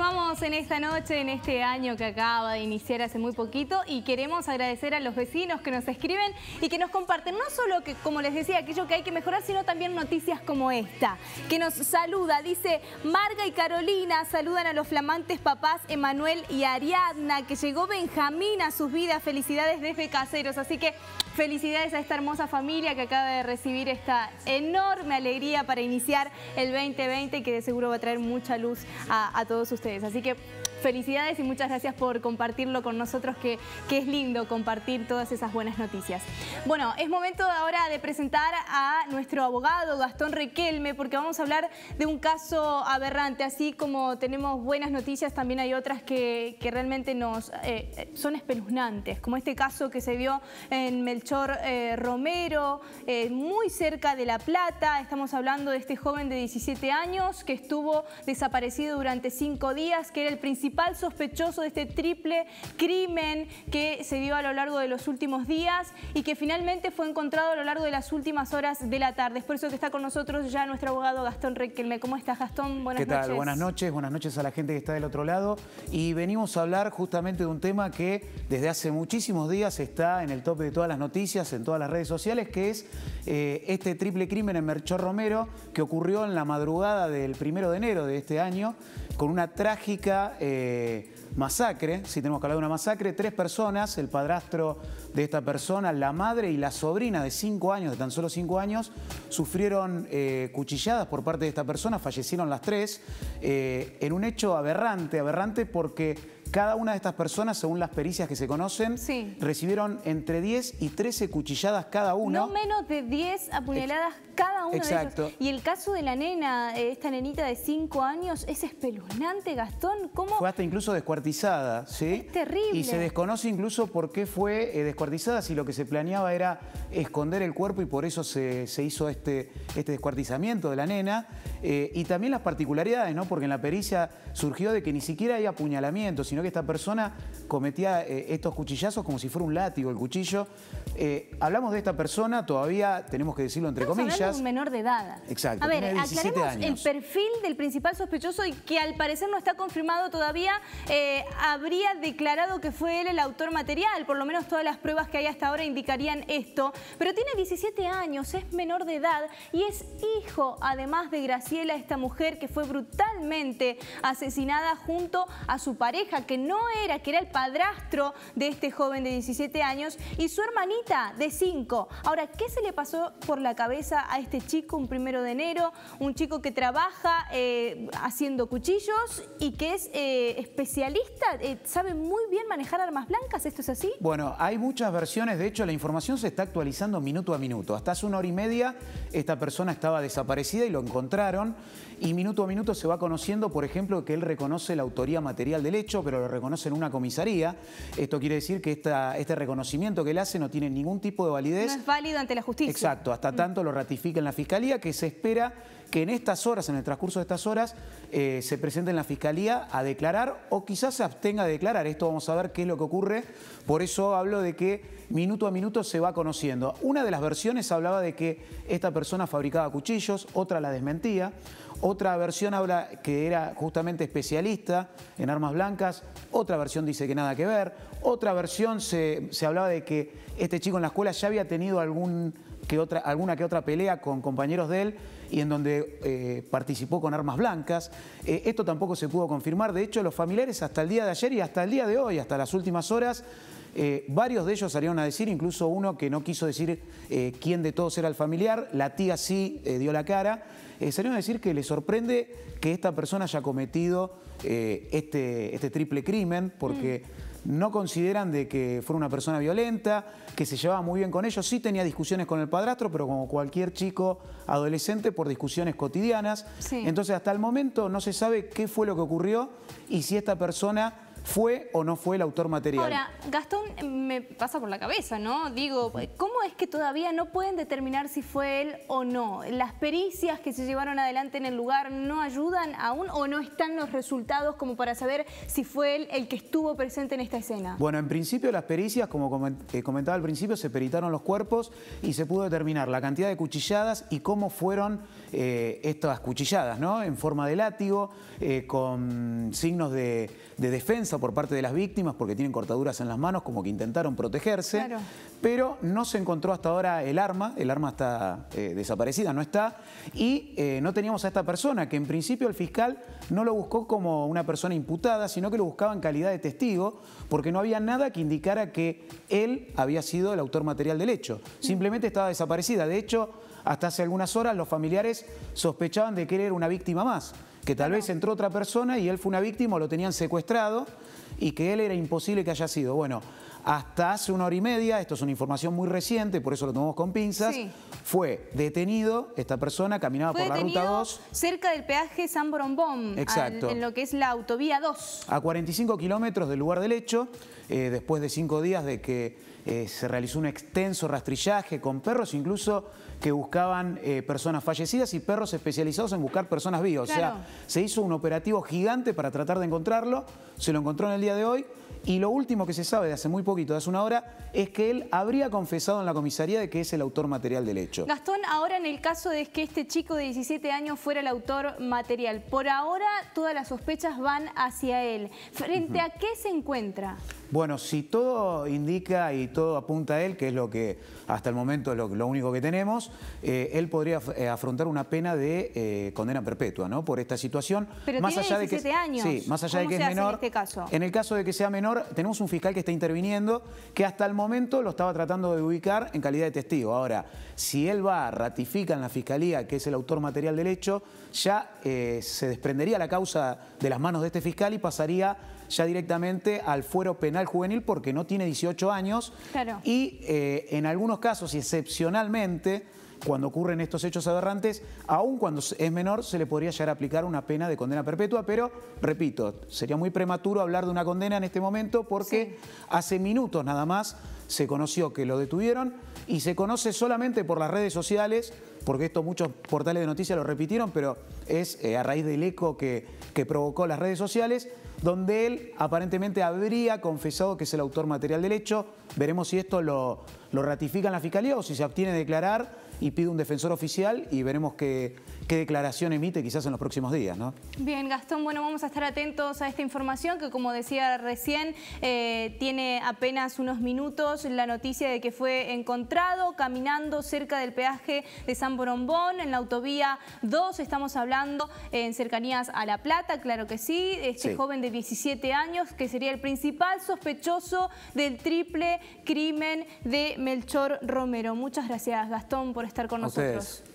Vamos en esta noche, en este año que acaba de iniciar hace muy poquito y queremos agradecer a los vecinos que nos escriben y que nos comparten no solo, que, como les decía, aquello que hay que mejorar, sino también noticias como esta, que nos saluda, dice Marga y Carolina, saludan a los flamantes papás Emanuel y Ariadna, que llegó Benjamín a sus vidas, felicidades desde Caseros, así que Felicidades a esta hermosa familia que acaba de recibir esta enorme alegría para iniciar el 2020 que de seguro va a traer mucha luz a, todos ustedes. Así que Felicidades y muchas gracias por compartirlo con nosotros, que, es lindo compartir todas esas buenas noticias. Bueno, es momento ahora de presentar a nuestro abogado Gastón Requelme, porque vamos a hablar de un caso aberrante, así como tenemos buenas noticias, también hay otras que, realmente nos eh, eh, son espeluznantes, como este caso que se vio en Melchor eh, Romero, muy cerca de La Plata. Estamos hablando de este joven de 17 años que estuvo desaparecido durante cinco días, que era el principal principal sospechoso de este triple crimen que se dio a lo largo de los últimos días y que finalmente fue encontrado a lo largo de las últimas horas de la tarde. por eso que está con nosotros ya nuestro abogado Gastón Requelme. ¿Cómo estás, Gastón? Buenas ¿Qué tal? Buenas noches. Buenas noches a la gente que está del otro lado. Y venimos a hablar justamente de un tema que desde hace muchísimos días está en el tope de todas las noticias, en todas las redes sociales, que es eh, este triple crimen en Merchor Romero que ocurrió en la madrugada del primero de enero de este año con una trágica eh, masacre, si tenemos que hablar de una masacre, tres personas, el padrastro de esta persona, la madre y la sobrina de cinco años, de tan solo cinco años, sufrieron eh, cuchilladas por parte de esta persona, fallecieron las tres, eh, en un hecho aberrante, aberrante porque cada una de estas personas, según las pericias que se conocen, recibieron entre 10 y 13 cuchilladas cada uno. No menos de 10 apuñaladas cada una Exacto. de Y el caso de la nena, eh, esta nenita de 5 años, es espeluznante, Gastón. ¿Cómo? Fue hasta incluso descuartizada, ¿sí? Es terrible. Y se desconoce incluso por qué fue eh, descuartizada, si lo que se planeaba era esconder el cuerpo y por eso se, hizo este, este descuartizamiento de la nena. Eh, y también las particularidades, ¿no? Porque en la pericia surgió de que ni siquiera hay apuñalamiento, sino que esta persona cometía eh, estos cuchillazos como si fuera un látigo el cuchillo. Eh, hablamos de esta persona, todavía tenemos que decirlo entre comillas. Es un menor de edad. Exacto. A ver, aclaremos el perfil del principal sospechoso y que al parecer no está confirmado todavía. habría declarado que fue él el autor material, por lo menos todas las pruebas que hay hasta ahora indicarían esto. Pero tiene 17 años, es menor de edad y es hijo, además de Graciela fiel a esta mujer que fue brutalmente asesinada junto a su pareja, que no era, que era el padrastro de este joven de 17 años, y su hermanita de 5. Ahora, ¿qué se le pasó por la cabeza a este chico un primero de enero? Un chico que trabaja eh, haciendo cuchillos y que es eh, especialista, eh, sabe muy bien manejar armas blancas, ¿esto es así? Bueno, hay muchas versiones, de hecho la información se está actualizando minuto a minuto. Hasta hace una hora y media esta persona estaba desaparecida y lo encontraron y minuto a minuto se va conociendo, por ejemplo, que él reconoce la autoría material del hecho, pero lo reconoce en una comisaría. Esto quiere decir que este reconocimiento que él hace no tiene ningún tipo de validez. No es válido ante la justicia. Exacto, hasta mm. tanto lo ratifica en la fiscalía, que se espera que en estas horas, en el transcurso de estas horas, eh, se presente en la fiscalía a declarar o quizás se abstenga de declarar. Esto vamos a ver qué es lo que ocurre. Por eso hablo de que minuto a minuto se va conociendo. Una de las versiones hablaba de que esta persona fabricaba cuchillos, otra la desmentía. Otra versión habla que era justamente especialista en armas blancas, otra versión dice que nada que ver, otra versión se, hablaba de que este chico en la escuela ya había tenido alguna que otra pelea con compañeros de él y en donde eh, participó con armas blancas. Eh, esto tampoco se pudo confirmar. De hecho, los familiares hasta el día de ayer y hasta el día de hoy, hasta las últimas horas, eh, varios de ellos salieron a decir, incluso uno que no quiso decir quién de todos era el familiar, la tía sí dio la cara, salieron a decir que le sorprende que esta persona haya cometido este, este, triple crimen, porque... Mm no consideran de que fuera una persona violenta, que se llevaba muy bien con ellos, sí tenía discusiones con el padrastro, pero como cualquier chico adolescente por discusiones cotidianas. Entonces hasta el momento no se sabe qué fue lo que ocurrió y si esta persona ¿Fue o no fue el autor material? Ahora, Gastón, eh, me pasa por la cabeza, ¿no? Digo, ¿cómo es que todavía no pueden determinar si fue él o no? ¿Las pericias que se llevaron adelante en el lugar no ayudan aún o no están los resultados como para saber si fue él el que estuvo presente en esta escena? Bueno, en principio las pericias, como comentaba al principio, se peritaron los cuerpos y se pudo determinar la cantidad de cuchilladas y cómo fueron eh, estas cuchilladas, ¿no? En forma de látigo, eh, con signos de defensa por parte de las víctimas porque tienen cortaduras en las manos, como que intentaron protegerse, pero no se encontró hasta ahora el arma, el arma está eh, desaparecida, no está, y eh, no teníamos a esta persona, que en principio el fiscal no lo buscó como una persona imputada, sino que lo buscaba en calidad de testigo, porque no había nada que indicara que él había sido el autor material del hecho, mm. simplemente estaba desaparecida, de hecho hasta hace algunas horas los familiares sospechaban de que él era una víctima más, que tal vez entró otra persona y él fue una víctima o lo tenían secuestrado y que él era imposible que haya sido. Bueno, hasta hace una hora y media, esto es una información muy reciente, por eso lo tomamos con pinzas, fue detenido esta persona, caminaba por la ruta 2. cerca del peaje San Borombón, en lo que es la autovía 2. A 45 kilómetros del lugar del hecho, eh, después de cinco días de que eh, se realizó un extenso rastrillaje con perros, incluso que buscaban eh, personas fallecidas y perros especializados en buscar personas vivas. O sea, se hizo un operativo gigante para tratar de encontrarlo, se lo encontró en el día de hoy y lo último que se sabe de hace muy poquito, de hace una hora, es que él habría confesado en la comisaría de que es el autor material del hecho. Gastón, ahora en el caso de que este chico de 17 años fuera el autor material, por ahora todas las sospechas van hacia él. ¿Frente a qué se encuentra? Bueno, si todo indica y todo apunta a él, que es lo que hasta el momento es lo, único que tenemos, eh, él podría eh, afrontar una pena de eh, condena perpetua, ¿no? Por esta situación. Pero más tiene allá de que, años. Sí, más allá de que es menor. En, este caso? en el caso de que sea menor, tenemos un fiscal que está interviniendo, que hasta el momento lo estaba tratando de ubicar en calidad de testigo. Ahora, si él va, ratifica en la fiscalía que es el autor material del hecho, ya se desprendería la causa de las manos de este fiscal y pasaría ya directamente al fuero penal juvenil porque no tiene 18 años. Y eh, en algunos casos, excepcionalmente, cuando ocurren estos hechos aberrantes, aun cuando es menor, se le podría llegar a aplicar una pena de condena perpetua, pero, repito, sería muy prematuro hablar de una condena en este momento porque hace minutos nada más se conoció que lo detuvieron y se conoce solamente por las redes sociales, porque esto muchos portales de noticias lo repitieron, pero es eh, a raíz del eco que, que provocó las redes sociales, donde él aparentemente habría confesado que es el autor material del hecho. Veremos si esto lo, lo ratifica la Fiscalía o si se obtiene declarar y pide un defensor oficial y veremos qué, qué declaración emite quizás en los próximos días. ¿no? Bien, Gastón, bueno, vamos a estar atentos a esta información que como decía recién, eh, tiene apenas unos minutos la noticia de que fue encontrado caminando cerca del peaje de San Borombón, en la autovía 2, estamos hablando en cercanías a La Plata, claro que sí, este joven de 17 años que sería el principal sospechoso del triple crimen de Melchor Romero. Muchas gracias Gastón por estar con nosotros.